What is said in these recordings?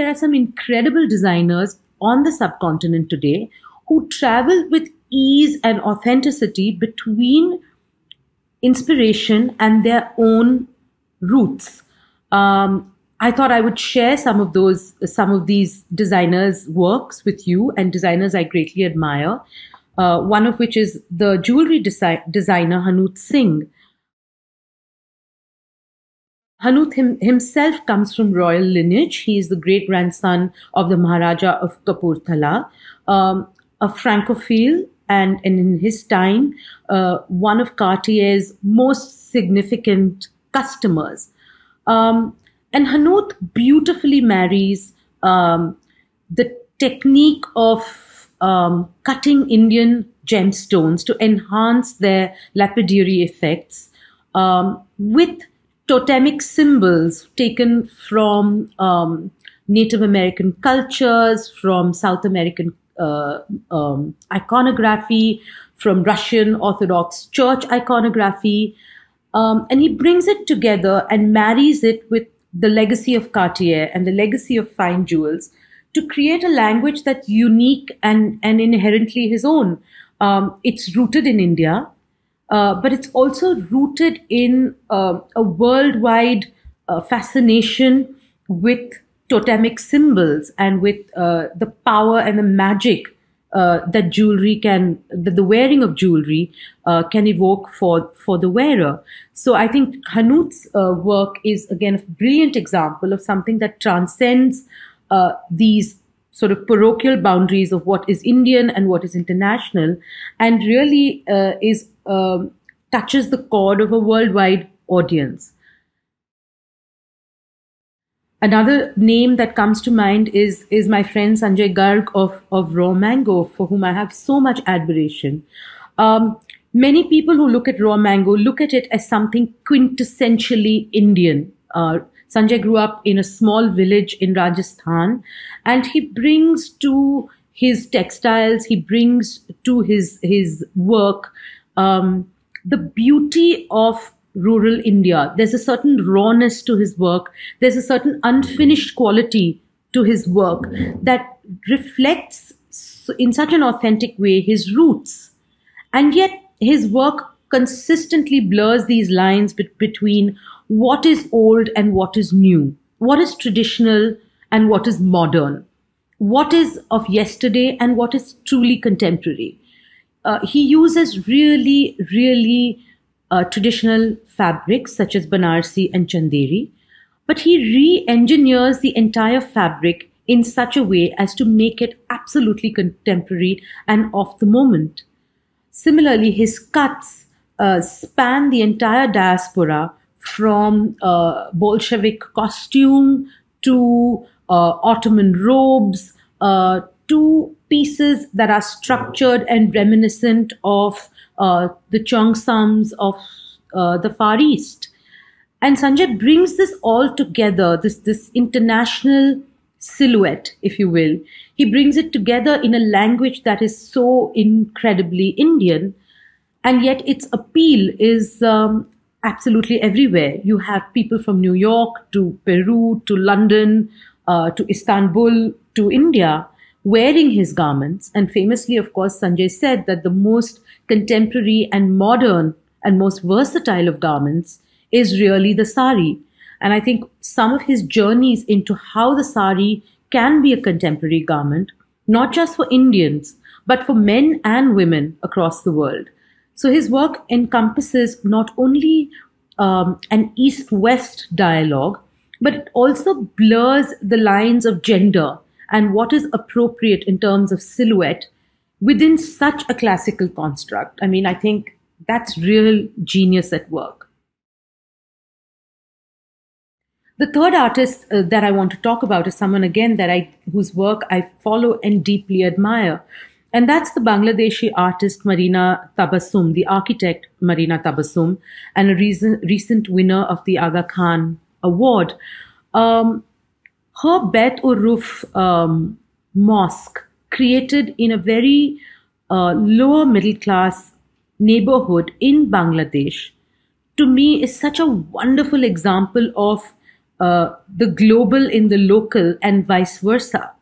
there are some incredible designers on the subcontinent today who travel with ease and authenticity between inspiration and their own roots. Um, I thought I would share some of those, some of these designers' works with you, and designers I greatly admire. Uh, one of which is the jewelry desi- designer Hanoot Singh, Hanuth him, himself comes from royal lineage. He is the great grandson of the Maharaja of Kapurthala, um, a Francophile, and, and in his time, uh, one of Cartier's most significant customers. Um, and Hanuth beautifully marries um, the technique of um, cutting Indian gemstones to enhance their lapidary effects um, with totemic symbols taken from um, Native American cultures, from South American uh, um, iconography, from Russian Orthodox Church iconography. Um, and he brings it together and marries it with the legacy of Cartier and the legacy of fine jewels to create a language that's unique and, and inherently his own. Um, it's rooted in India uh, but it's also rooted in uh, a worldwide uh, fascination with totemic symbols and with uh, the power and the magic uh, that jewelry can, that the wearing of jewelry can evoke for for the wearer. So I think Hanut's work is again a brilliant example of something that transcends these sort of parochial boundaries of what is Indian and what is international, and really uh, is um, touches the chord of a worldwide audience. Another name that comes to mind is is my friend Sanjay Garg of of Raw Mango, for whom I have so much admiration. Um, many people who look at Raw Mango look at it as something quintessentially Indian. Uh, Sanjay grew up in a small village in Rajasthan, and he brings to his textiles, he brings to his his work um, the beauty of rural India. There's a certain rawness to his work. There's a certain unfinished quality to his work that reflects in such an authentic way his roots, and yet his work consistently blurs these lines be- between what is old and what is new, what is traditional and what is modern, what is of yesterday and what is truly contemporary. Uh, he uses really, really uh, traditional fabrics such as Banarsi and Chanderi, but he re engineers the entire fabric in such a way as to make it absolutely contemporary and of the moment. Similarly, his cuts uh, span the entire diaspora from uh, Bolshevik costume to uh, Ottoman robes uh, to pieces that are structured and reminiscent of the Cheongsams of the Far East. And Sanjay brings this all together, this, this international silhouette, if you will. He brings it together in a language that is so incredibly Indian and yet its appeal is um, absolutely everywhere. You have people from New York to Peru to London uh, to Istanbul to India wearing his garments. And famously, of course, Sanjay said that the most contemporary and modern and most versatile of garments is really the sari. And I think some of his journeys into how the sari can be a contemporary garment, not just for Indians, but for men and women across the world. So his work encompasses not only um, an East West dialogue, but it also blurs the lines of gender and what is appropriate in terms of silhouette within such a classical construct. I mean, I think that's real genius at work. The third artist uh, that I want to talk about is someone again that I whose work I follow and deeply admire, and that's the Bangladeshi artist Marina Tabassum, the architect Marina Tabassum, and a recent, recent winner of the Aga Khan Award. Um, her Bet Ur Roof um, mosque, created in a very uh, lower middle class neighborhood in Bangladesh, to me is such a wonderful example of uh, the global in the local and vice versa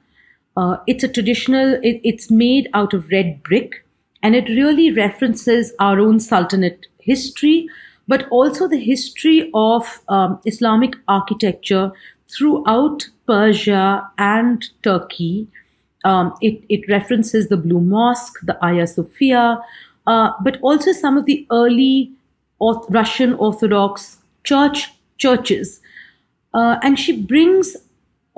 uh, it's a traditional, it, it's made out of red brick, and it really references our own Sultanate history, but also the history of um, Islamic architecture throughout Persia and Turkey. Um, it, it references the Blue Mosque, the Hagia Sophia, uh, but also some of the early Russian Orthodox church churches. Uh, and she brings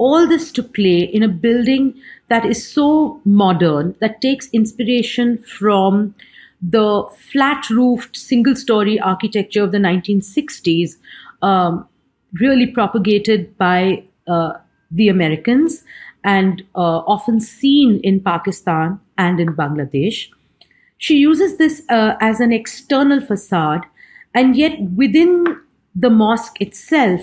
all this to play in a building that is so modern, that takes inspiration from the flat roofed single story architecture of the 1960s, um, really propagated by uh, the Americans and uh, often seen in Pakistan and in Bangladesh. She uses this uh, as an external facade, and yet within the mosque itself,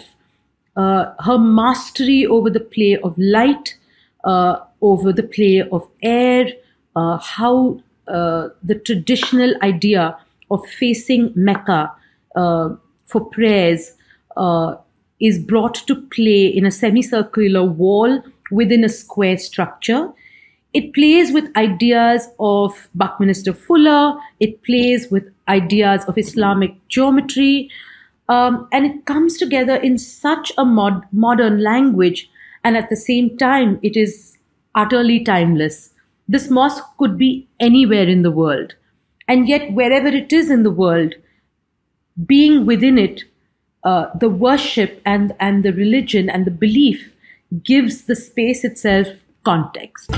uh, her mastery over the play of light, uh, over the play of air, uh, how uh, the traditional idea of facing Mecca uh, for prayers uh, is brought to play in a semicircular wall within a square structure. It plays with ideas of Buckminster Fuller, it plays with ideas of Islamic geometry. Um, and it comes together in such a mod- modern language, and at the same time, it is utterly timeless. This mosque could be anywhere in the world, and yet, wherever it is in the world, being within it, uh, the worship and, and the religion and the belief gives the space itself context.